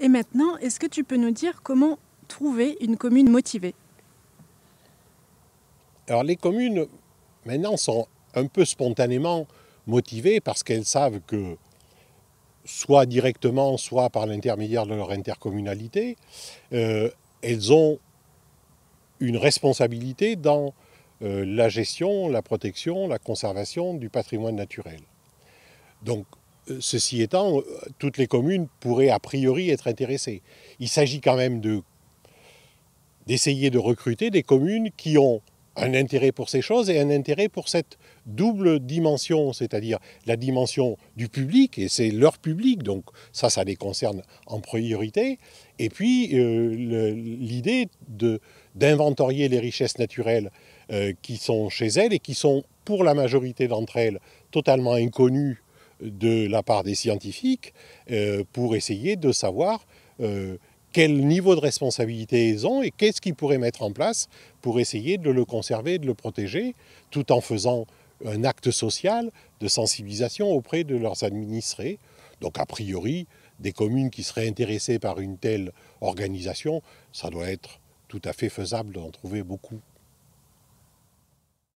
Et maintenant, est-ce que tu peux nous dire comment trouver une commune motivée Alors les communes, maintenant, sont un peu spontanément motivées parce qu'elles savent que, soit directement, soit par l'intermédiaire de leur intercommunalité, euh, elles ont une responsabilité dans euh, la gestion, la protection, la conservation du patrimoine naturel. Donc Ceci étant, euh, toutes les communes pourraient a priori être intéressées. Il s'agit quand même d'essayer de, recruter des communes qui ont un intérêt pour ces choses et un intérêt pour cette double dimension, c'est-à-dire la dimension du public, et c'est leur public, donc ça, ça les concerne en priorité, et puis euh, l'idée d'inventorier les richesses naturelles euh, qui sont chez elles et qui sont, pour la majorité d'entre elles, totalement inconnues de la part des scientifiques euh, pour essayer de savoir euh, quel niveau de responsabilité ils ont et qu'est-ce qu'ils pourraient mettre en place pour essayer de le conserver, de le protéger, tout en faisant un acte social de sensibilisation auprès de leurs administrés. Donc a priori, des communes qui seraient intéressées par une telle organisation, ça doit être tout à fait faisable d'en trouver beaucoup.